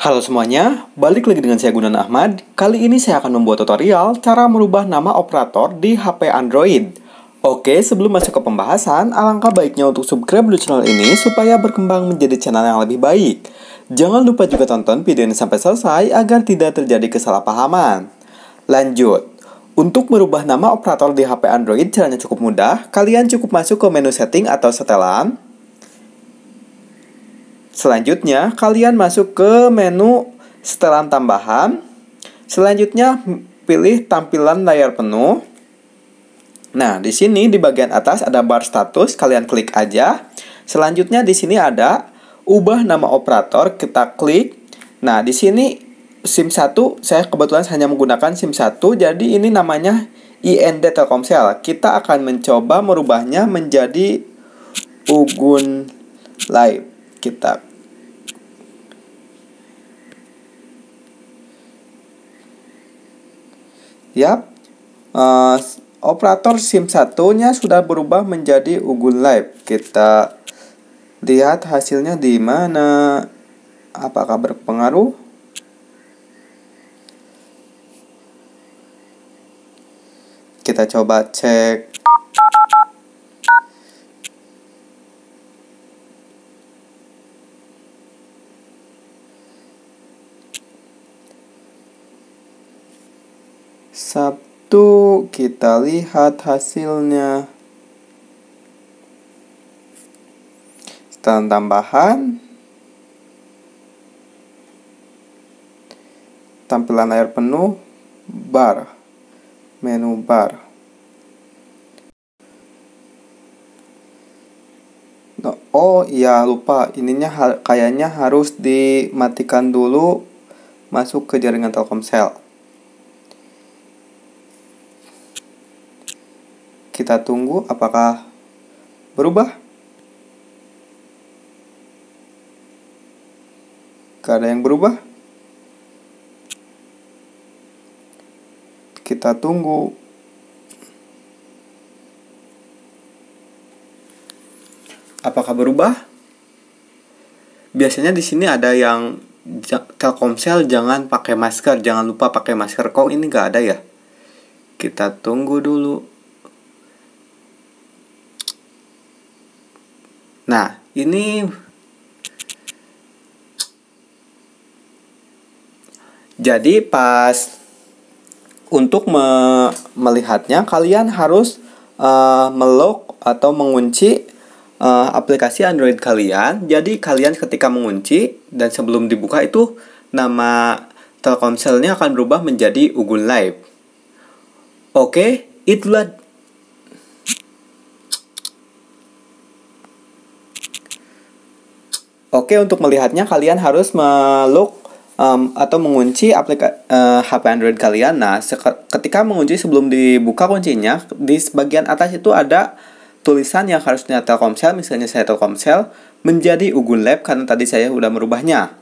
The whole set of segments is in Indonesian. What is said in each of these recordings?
Halo semuanya, balik lagi dengan saya Gunan Ahmad. Kali ini saya akan membuat tutorial cara merubah nama operator di HP Android. Oke, sebelum masuk ke pembahasan, alangkah baiknya untuk subscribe dulu channel ini supaya berkembang menjadi channel yang lebih baik. Jangan lupa juga tonton video ini sampai selesai agar tidak terjadi kesalahpahaman. Lanjut. Untuk merubah nama operator di HP Android caranya cukup mudah. Kalian cukup masuk ke menu setting atau setelan. Selanjutnya, kalian masuk ke menu setelan tambahan. Selanjutnya, pilih tampilan layar penuh. Nah, di sini di bagian atas ada bar status, kalian klik aja. Selanjutnya di sini ada ubah nama operator, kita klik. Nah, di sini SIM 1 saya kebetulan hanya menggunakan SIM 1 jadi ini namanya IND Telkomsel. Kita akan mencoba merubahnya menjadi Ugun Live. Kita Yap. Uh, operator SIM satunya sudah berubah menjadi Ugun Live. Kita lihat hasilnya di mana. Apakah berpengaruh? kita coba cek Sabtu kita lihat hasilnya setelah tambahan tampilan layar penuh bar menu bar. oh iya lupa ininya kayaknya harus dimatikan dulu masuk ke jaringan Telkomsel. Kita tunggu apakah berubah. Gak ada yang berubah. Kita tunggu. Apakah berubah? Biasanya di sini ada yang Telkomsel jangan pakai masker, jangan lupa pakai masker. Kok ini nggak ada ya? Kita tunggu dulu. Nah, ini jadi pas untuk me melihatnya kalian harus uh, melock atau mengunci uh, aplikasi Android kalian. Jadi kalian ketika mengunci dan sebelum dibuka itu nama Telkomselnya akan berubah menjadi Ugun Live. Oke, itulah Oke, untuk melihatnya kalian harus meluk um, atau mengunci aplikasi uh, eh, HP Android kalian. Nah, ketika mengunci sebelum dibuka kuncinya, di bagian atas itu ada tulisan yang harusnya Telkomsel, misalnya saya Telkomsel, menjadi Ugun Lab karena tadi saya sudah merubahnya.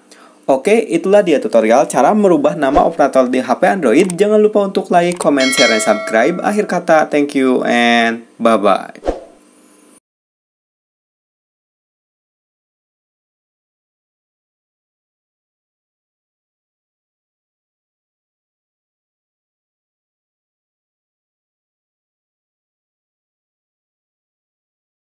Oke, itulah dia tutorial cara merubah nama operator di HP Android. Jangan lupa untuk like, comment, share, dan subscribe. Akhir kata, thank you and bye-bye.